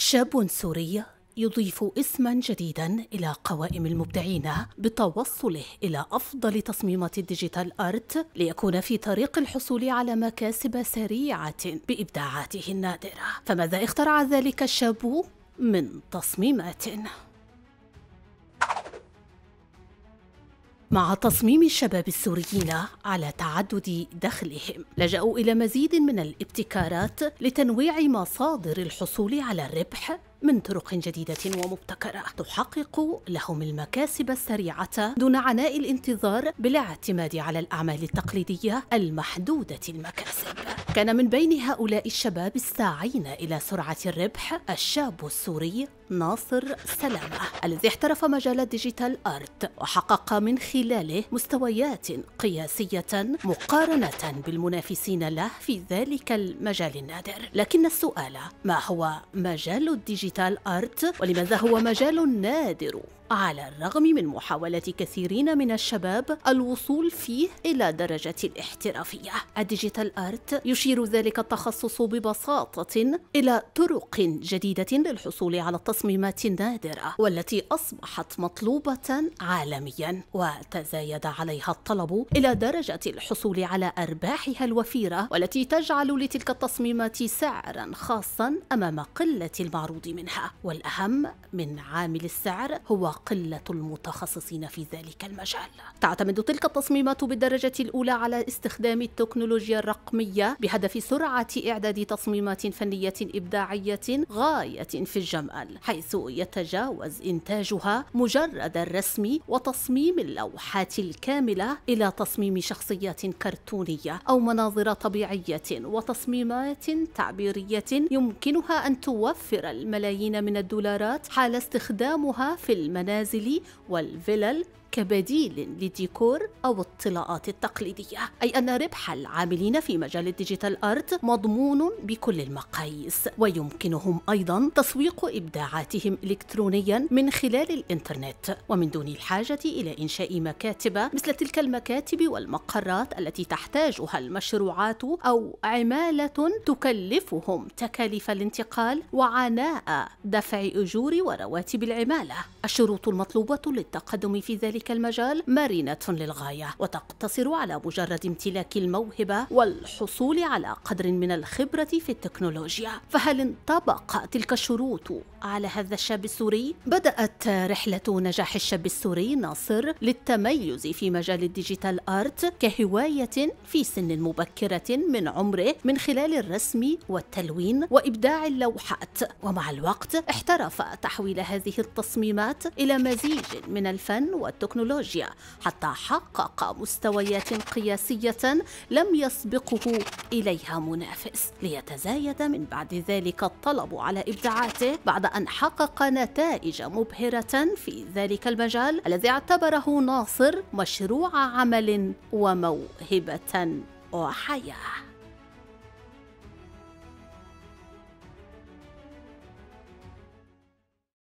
شاب سوري يضيف اسما جديدا الى قوائم المبدعين بتوصله الى افضل تصميمات الديجيتال ارت ليكون في طريق الحصول على مكاسب سريعه بابداعاته النادره فماذا اخترع ذلك الشاب من تصميمات مع تصميم الشباب السوريين على تعدد دخلهم لجأوا إلى مزيد من الابتكارات لتنويع مصادر الحصول على الربح من طرق جديدة ومبتكرة تحقق لهم المكاسب السريعة دون عناء الانتظار بالاعتماد على الأعمال التقليدية المحدودة المكاسب كان من بين هؤلاء الشباب الساعين إلى سرعة الربح الشاب السوري ناصر سلامة الذي احترف مجال ديجيتال أرت وحقق من خلاله مستويات قياسية مقارنة بالمنافسين له في ذلك المجال النادر لكن السؤال ما هو مجال الديجيتال أرت ولماذا هو مجال نادر على الرغم من محاولة كثيرين من الشباب الوصول فيه إلى درجة الاحترافية الديجيتال آرت يشير ذلك التخصص ببساطة إلى طرق جديدة للحصول على التصوير التصميمات النادرة والتي أصبحت مطلوبة عالميا وتزايد عليها الطلب إلى درجة الحصول على أرباحها الوفيرة والتي تجعل لتلك التصميمات سعرا خاصا أمام قلة المعروض منها والأهم من عامل السعر هو قلة المتخصصين في ذلك المجال تعتمد تلك التصميمات بالدرجة الأولى على استخدام التكنولوجيا الرقمية بهدف سرعة إعداد تصميمات فنية إبداعية غاية في الجمال حيث يتجاوز إنتاجها مجرد الرسم وتصميم اللوحات الكاملة إلى تصميم شخصيات كرتونية أو مناظر طبيعية وتصميمات تعبيرية يمكنها أن توفر الملايين من الدولارات حال استخدامها في المنازل والفلل كبديل للديكور أو الطلاءات التقليدية أي أن ربح العاملين في مجال الديجيتال أرت مضمون بكل المقاييس ويمكنهم أيضا تسويق إبداعاتهم إلكترونيا من خلال الإنترنت ومن دون الحاجة إلى إنشاء مكاتب مثل تلك المكاتب والمقرات التي تحتاجها المشروعات أو عمالة تكلفهم تكاليف الانتقال وعناء دفع أجور ورواتب العمالة الشروط المطلوبة للتقدم في ذلك ذلك المجال مرنة للغاية وتقتصر على مجرد امتلاك الموهبة والحصول على قدر من الخبرة في التكنولوجيا فهل انطبق تلك الشروط على هذا الشاب السوري؟ بدأت رحلة نجاح الشاب السوري ناصر للتميز في مجال الديجيتال آرت كهواية في سن مبكرة من عمره من خلال الرسم والتلوين وإبداع اللوحات ومع الوقت احترف تحويل هذه التصميمات إلى مزيج من الفن والتكنولوجيا التكنولوجيا حتى حقق مستويات قياسية لم يسبقه إليها منافس ليتزايد من بعد ذلك الطلب على إبداعاته بعد أن حقق نتائج مبهرة في ذلك المجال الذي اعتبره ناصر مشروع عمل وموهبة وحياه